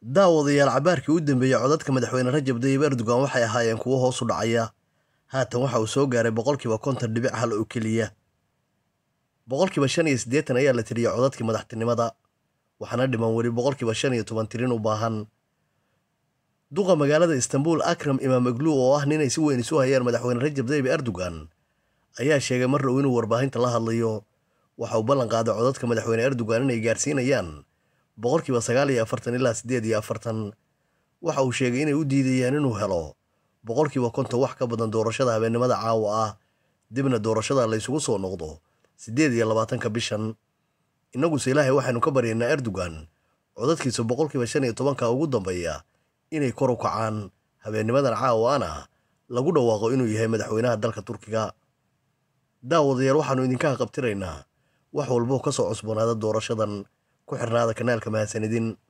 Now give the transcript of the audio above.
daawadayaal cabaarkii u dambeeyey codadka madaxweyne rajab dayib erdogan waxay ahaayeen kuwo hoos u dhacaya haatan waxa uu soo gaaray boqolkiiba konton dhibic hal oo keliya boqolkiiba shan iyo siddeetan ayaa la tiriyey codadkii madaxtinimada waxaana dhiman weli boqolkiiba shan iyo toban tirin u baahan duqa magaalada istanbul akram imaamaglu oo ah ninay si weyn isu hayaan madaxweyne rajab dayib erdogan ayaa sheegay marna uu inuu warbaahinta la hadlayo waxa uu ballan qaaday codadka madaxweyne erdogan inay gaarsiinayaan boqolkiiba sagaal iyo afartan ilaa sideed iyo afartan waxa uu sheegay inay u diidayaan inuu helo boqolkiiba konta wax ka badan doorashada habeennimada caawa ah dibna doorashada laysugu soo noqdo sideed iyo labaatanka bishan innaguse ilaahay waxaynu ka baryaynaa erdogan codadkiisa boqolkiiba shan iyo tobanka ugu dambeeya inay kor u kacaan habeennimadan caawa ana lagu dhawaaqo inuu yahay madaxweynaha dalka turkiga daawadayaal waxaannu idinkaha qabtiraynaa wax walbo ka soo cusboonaada doorashadan ku xirnaada kanaalka mahadsanidin